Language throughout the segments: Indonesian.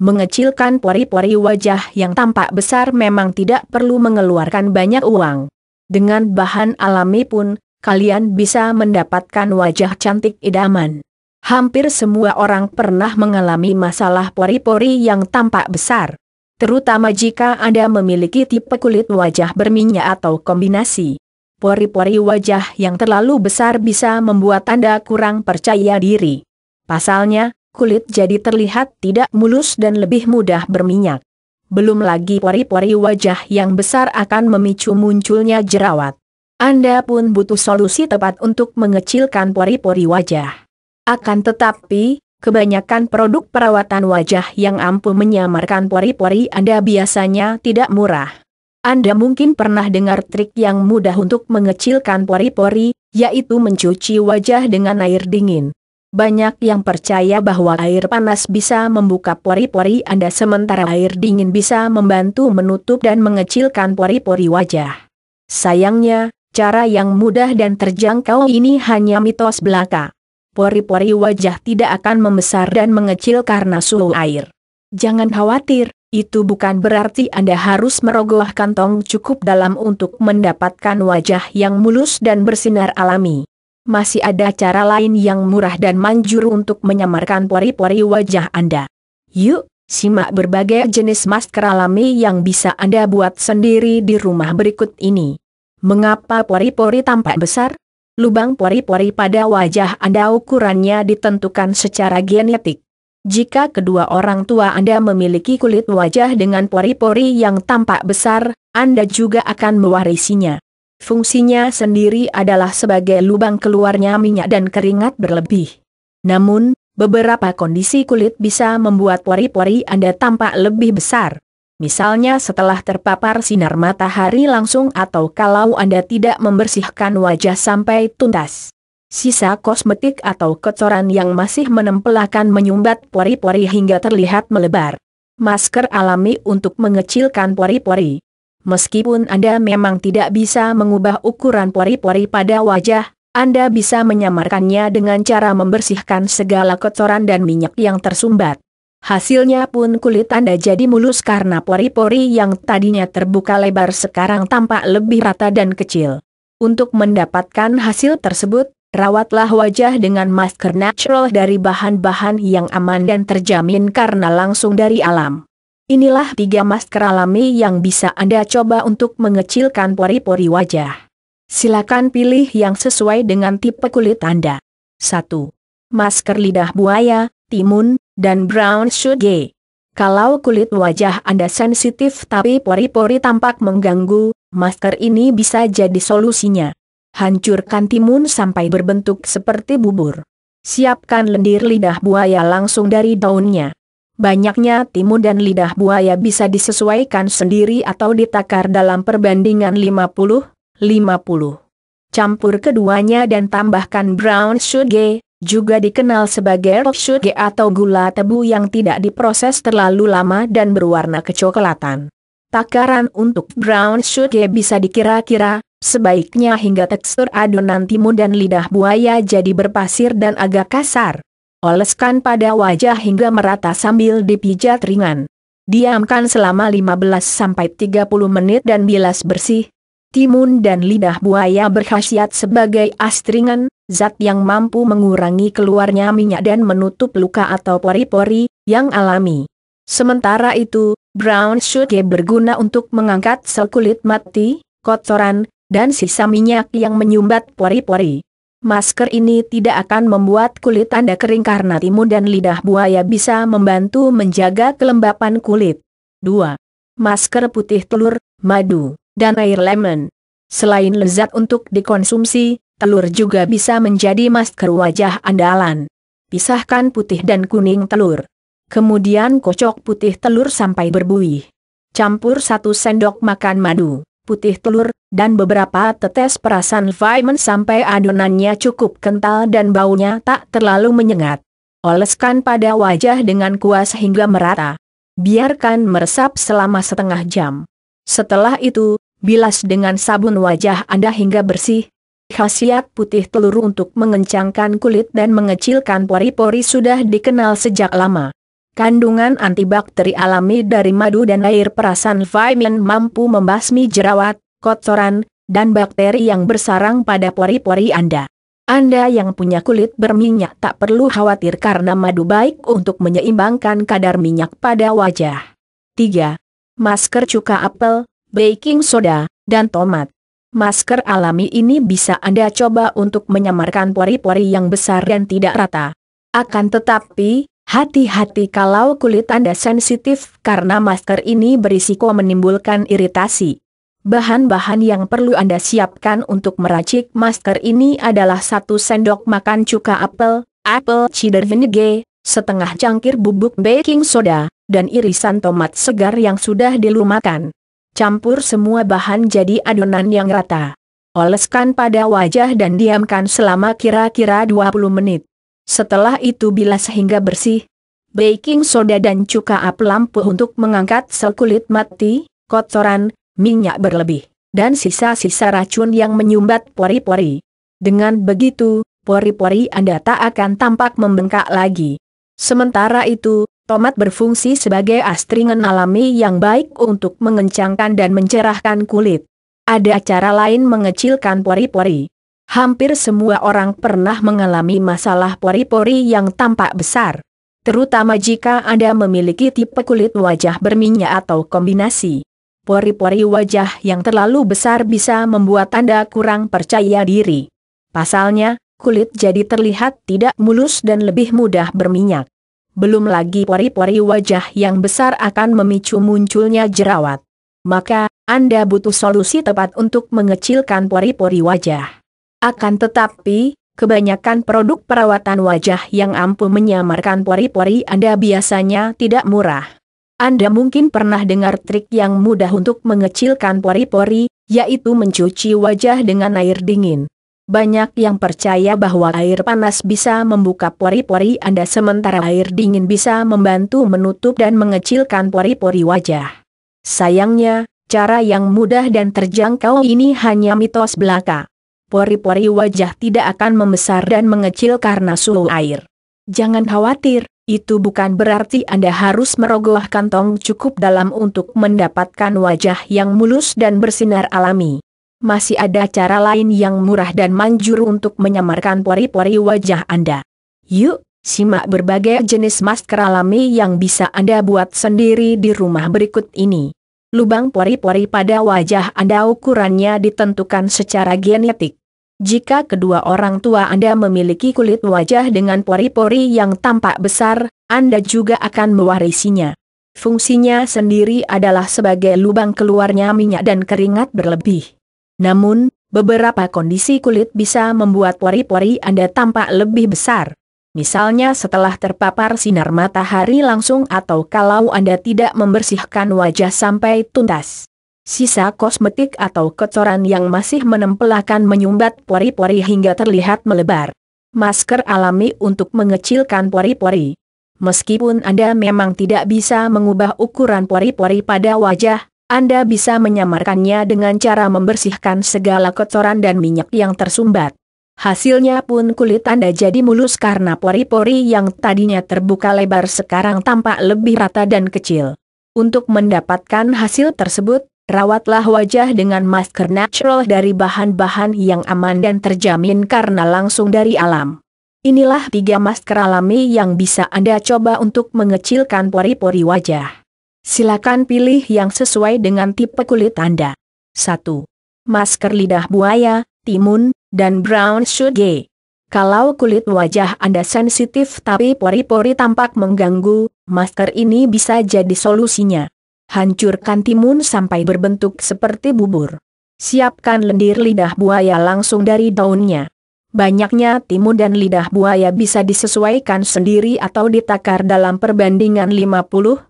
mengecilkan pori-pori wajah yang tampak besar memang tidak perlu mengeluarkan banyak uang. Dengan bahan alami pun, kalian bisa mendapatkan wajah cantik idaman. Hampir semua orang pernah mengalami masalah pori-pori yang tampak besar. Terutama jika Anda memiliki tipe kulit wajah berminyak atau kombinasi. Pori-pori wajah yang terlalu besar bisa membuat Anda kurang percaya diri. Pasalnya, kulit jadi terlihat tidak mulus dan lebih mudah berminyak. Belum lagi pori-pori wajah yang besar akan memicu munculnya jerawat. Anda pun butuh solusi tepat untuk mengecilkan pori-pori wajah. Akan tetapi, kebanyakan produk perawatan wajah yang ampuh menyamarkan pori-pori Anda biasanya tidak murah. Anda mungkin pernah dengar trik yang mudah untuk mengecilkan pori-pori, yaitu mencuci wajah dengan air dingin. Banyak yang percaya bahwa air panas bisa membuka pori-pori Anda sementara air dingin bisa membantu menutup dan mengecilkan pori-pori wajah. Sayangnya, cara yang mudah dan terjangkau ini hanya mitos belaka. Pori-pori wajah tidak akan membesar dan mengecil karena suhu air. Jangan khawatir, itu bukan berarti Anda harus merogoh kantong cukup dalam untuk mendapatkan wajah yang mulus dan bersinar alami masih ada cara lain yang murah dan manjur untuk menyamarkan pori-pori wajah Anda. Yuk, simak berbagai jenis masker alami yang bisa Anda buat sendiri di rumah berikut ini. Mengapa pori-pori tampak besar? Lubang pori-pori pada wajah Anda ukurannya ditentukan secara genetik. Jika kedua orang tua Anda memiliki kulit wajah dengan pori-pori yang tampak besar, Anda juga akan mewarisinya. Fungsinya sendiri adalah sebagai lubang keluarnya minyak dan keringat berlebih. Namun, beberapa kondisi kulit bisa membuat pori-pori Anda tampak lebih besar. Misalnya setelah terpapar sinar matahari langsung atau kalau Anda tidak membersihkan wajah sampai tuntas. Sisa kosmetik atau kotoran yang masih menempel akan menyumbat pori-pori hingga terlihat melebar. Masker alami untuk mengecilkan pori-pori. Meskipun Anda memang tidak bisa mengubah ukuran pori-pori pada wajah, Anda bisa menyamarkannya dengan cara membersihkan segala kotoran dan minyak yang tersumbat. Hasilnya pun kulit Anda jadi mulus karena pori-pori yang tadinya terbuka lebar sekarang tampak lebih rata dan kecil. Untuk mendapatkan hasil tersebut, rawatlah wajah dengan masker natural dari bahan-bahan yang aman dan terjamin karena langsung dari alam. Inilah tiga masker alami yang bisa Anda coba untuk mengecilkan pori-pori wajah. Silakan pilih yang sesuai dengan tipe kulit Anda. 1. Masker lidah buaya, timun, dan brown sugar. Kalau kulit wajah Anda sensitif tapi pori-pori tampak mengganggu, masker ini bisa jadi solusinya. Hancurkan timun sampai berbentuk seperti bubur. Siapkan lendir lidah buaya langsung dari daunnya banyaknya timun dan lidah buaya bisa disesuaikan sendiri atau ditakar dalam perbandingan 50-50. Campur keduanya dan tambahkan brown sugar, juga dikenal sebagai rock sugar atau gula tebu yang tidak diproses terlalu lama dan berwarna kecoklatan. Takaran untuk brown sugar bisa dikira-kira, sebaiknya hingga tekstur adonan timun dan lidah buaya jadi berpasir dan agak kasar oleskan pada wajah hingga merata sambil dipijat ringan. Diamkan selama 15-30 menit dan bilas bersih. Timun dan lidah buaya berkhasiat sebagai astringan, zat yang mampu mengurangi keluarnya minyak dan menutup luka atau pori-pori, yang alami. Sementara itu, brown sugar berguna untuk mengangkat sel kulit mati, kotoran, dan sisa minyak yang menyumbat pori-pori. Masker ini tidak akan membuat kulit Anda kering karena timun dan lidah buaya bisa membantu menjaga kelembapan kulit. 2. Masker putih telur, madu, dan air lemon. Selain lezat untuk dikonsumsi, telur juga bisa menjadi masker wajah andalan. Pisahkan putih dan kuning telur. Kemudian kocok putih telur sampai berbuih. Campur 1 sendok makan madu putih telur, dan beberapa tetes perasan vitamin sampai adonannya cukup kental dan baunya tak terlalu menyengat. Oleskan pada wajah dengan kuas hingga merata. Biarkan meresap selama setengah jam. Setelah itu, bilas dengan sabun wajah Anda hingga bersih. Khasiat putih telur untuk mengencangkan kulit dan mengecilkan pori-pori sudah dikenal sejak lama. Kandungan antibakteri alami dari madu dan air perasan vitamin mampu membasmi jerawat, kotoran, dan bakteri yang bersarang pada pori-pori Anda. Anda yang punya kulit berminyak tak perlu khawatir karena madu baik untuk menyeimbangkan kadar minyak pada wajah. 3. Masker cuka apel, baking soda, dan tomat. Masker alami ini bisa Anda coba untuk menyamarkan pori-pori yang besar dan tidak rata. Akan tetapi, Hati-hati kalau kulit Anda sensitif karena masker ini berisiko menimbulkan iritasi. Bahan-bahan yang perlu Anda siapkan untuk meracik masker ini adalah satu sendok makan cuka apel, apple cider vinegar, setengah cangkir bubuk baking soda, dan irisan tomat segar yang sudah dilumakan. Campur semua bahan jadi adonan yang rata. Oleskan pada wajah dan diamkan selama kira-kira 20 menit. Setelah itu bilas sehingga bersih. Baking soda dan cuka ap lampu untuk mengangkat sel kulit mati, kotoran, minyak berlebih, dan sisa-sisa racun yang menyumbat pori-pori. Dengan begitu, pori-pori Anda tak akan tampak membengkak lagi. Sementara itu, tomat berfungsi sebagai astringen alami yang baik untuk mengencangkan dan mencerahkan kulit. Ada cara lain mengecilkan pori-pori hampir semua orang pernah mengalami masalah pori-pori yang tampak besar. Terutama jika Anda memiliki tipe kulit wajah berminyak atau kombinasi. Pori-pori wajah yang terlalu besar bisa membuat Anda kurang percaya diri. Pasalnya, kulit jadi terlihat tidak mulus dan lebih mudah berminyak. Belum lagi pori-pori wajah yang besar akan memicu munculnya jerawat. Maka, Anda butuh solusi tepat untuk mengecilkan pori-pori wajah. Akan tetapi, kebanyakan produk perawatan wajah yang ampuh menyamarkan pori-pori Anda biasanya tidak murah. Anda mungkin pernah dengar trik yang mudah untuk mengecilkan pori-pori, yaitu mencuci wajah dengan air dingin. Banyak yang percaya bahwa air panas bisa membuka pori-pori Anda sementara air dingin bisa membantu menutup dan mengecilkan pori-pori wajah. Sayangnya, cara yang mudah dan terjangkau ini hanya mitos belaka pori-pori wajah tidak akan membesar dan mengecil karena suhu air. Jangan khawatir, itu bukan berarti Anda harus merogoh kantong cukup dalam untuk mendapatkan wajah yang mulus dan bersinar alami. Masih ada cara lain yang murah dan manjur untuk menyamarkan pori-pori wajah Anda. Yuk, simak berbagai jenis masker alami yang bisa Anda buat sendiri di rumah berikut ini. Lubang pori-pori pada wajah Anda ukurannya ditentukan secara genetik. Jika kedua orang tua Anda memiliki kulit wajah dengan pori-pori yang tampak besar, Anda juga akan mewarisinya. Fungsinya sendiri adalah sebagai lubang keluarnya minyak dan keringat berlebih. Namun, beberapa kondisi kulit bisa membuat pori-pori Anda tampak lebih besar. Misalnya setelah terpapar sinar matahari langsung atau kalau Anda tidak membersihkan wajah sampai tuntas. Sisa kosmetik atau kotoran yang masih menempel akan menyumbat pori-pori hingga terlihat melebar. Masker alami untuk mengecilkan pori-pori. Meskipun Anda memang tidak bisa mengubah ukuran pori-pori pada wajah, Anda bisa menyamarkannya dengan cara membersihkan segala kotoran dan minyak yang tersumbat. Hasilnya pun kulit Anda jadi mulus karena pori-pori yang tadinya terbuka lebar sekarang tampak lebih rata dan kecil. Untuk mendapatkan hasil tersebut, Rawatlah wajah dengan masker natural dari bahan-bahan yang aman dan terjamin karena langsung dari alam. Inilah tiga masker alami yang bisa Anda coba untuk mengecilkan pori-pori wajah. Silakan pilih yang sesuai dengan tipe kulit Anda. 1. Masker lidah buaya, timun, dan brown sugar. Kalau kulit wajah Anda sensitif tapi pori-pori tampak mengganggu, masker ini bisa jadi solusinya hancurkan timun sampai berbentuk seperti bubur. Siapkan lendir lidah buaya langsung dari daunnya. Banyaknya timun dan lidah buaya bisa disesuaikan sendiri atau ditakar dalam perbandingan 50-50.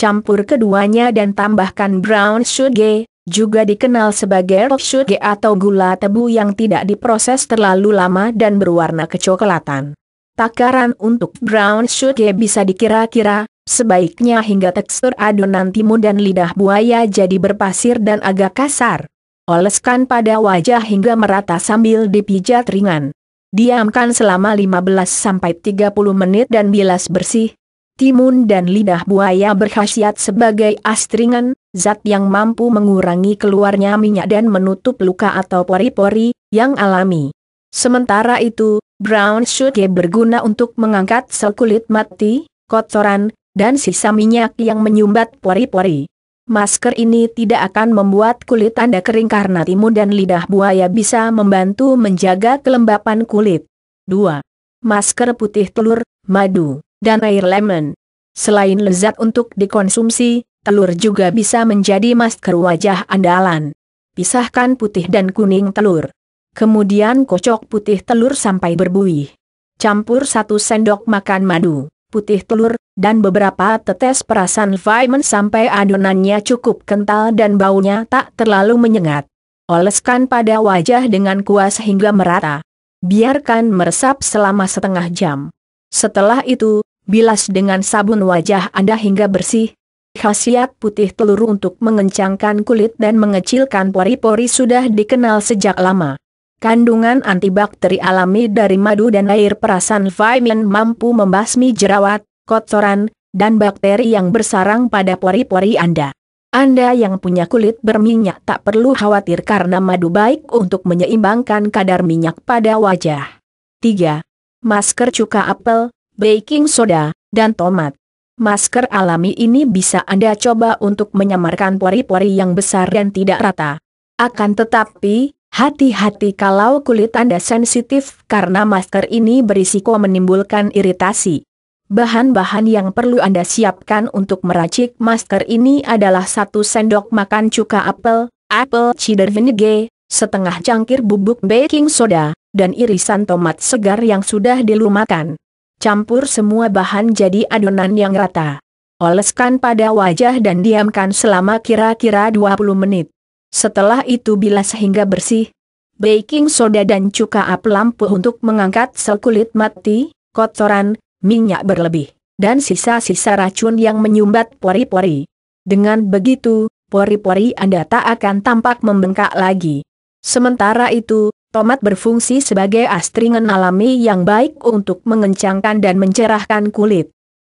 Campur keduanya dan tambahkan brown sugar, juga dikenal sebagai rock sugar atau gula tebu yang tidak diproses terlalu lama dan berwarna kecoklatan. Takaran untuk brown sugar bisa dikira-kira, Sebaiknya hingga tekstur adonan timun dan lidah buaya jadi berpasir dan agak kasar. Oleskan pada wajah hingga merata sambil dipijat ringan. Diamkan selama 15-30 menit dan bilas bersih. Timun dan lidah buaya berkhasiat sebagai astringan, zat yang mampu mengurangi keluarnya minyak dan menutup luka atau pori-pori, yang alami. Sementara itu, brown sugar berguna untuk mengangkat sel kulit mati, kotoran, dan sisa minyak yang menyumbat pori-pori. Masker ini tidak akan membuat kulit Anda kering karena timun dan lidah buaya bisa membantu menjaga kelembapan kulit. 2. Masker putih telur, madu, dan air lemon. Selain lezat untuk dikonsumsi, telur juga bisa menjadi masker wajah andalan. Pisahkan putih dan kuning telur. Kemudian kocok putih telur sampai berbuih. Campur 1 sendok makan madu putih telur, dan beberapa tetes perasan vitamin sampai adonannya cukup kental dan baunya tak terlalu menyengat. Oleskan pada wajah dengan kuas hingga merata. Biarkan meresap selama setengah jam. Setelah itu, bilas dengan sabun wajah Anda hingga bersih. Khasiat putih telur untuk mengencangkan kulit dan mengecilkan pori-pori sudah dikenal sejak lama. Kandungan antibakteri alami dari madu dan air perasan vitamin mampu membasmi jerawat, kotoran, dan bakteri yang bersarang pada pori-pori Anda. Anda yang punya kulit berminyak tak perlu khawatir karena madu baik untuk menyeimbangkan kadar minyak pada wajah. 3. Masker cuka apel, baking soda, dan tomat. Masker alami ini bisa Anda coba untuk menyamarkan pori-pori yang besar dan tidak rata. Akan tetapi, Hati-hati kalau kulit Anda sensitif karena masker ini berisiko menimbulkan iritasi. Bahan-bahan yang perlu Anda siapkan untuk meracik masker ini adalah satu sendok makan cuka apel, apple cider vinegar, setengah cangkir bubuk baking soda, dan irisan tomat segar yang sudah dilumatkan. Campur semua bahan jadi adonan yang rata. Oleskan pada wajah dan diamkan selama kira-kira 20 menit. Setelah itu bilas sehingga bersih, baking soda dan cuka ap lampu untuk mengangkat sel kulit mati, kotoran, minyak berlebih, dan sisa-sisa racun yang menyumbat pori-pori. Dengan begitu, pori-pori Anda tak akan tampak membengkak lagi. Sementara itu, tomat berfungsi sebagai astringen alami yang baik untuk mengencangkan dan mencerahkan kulit.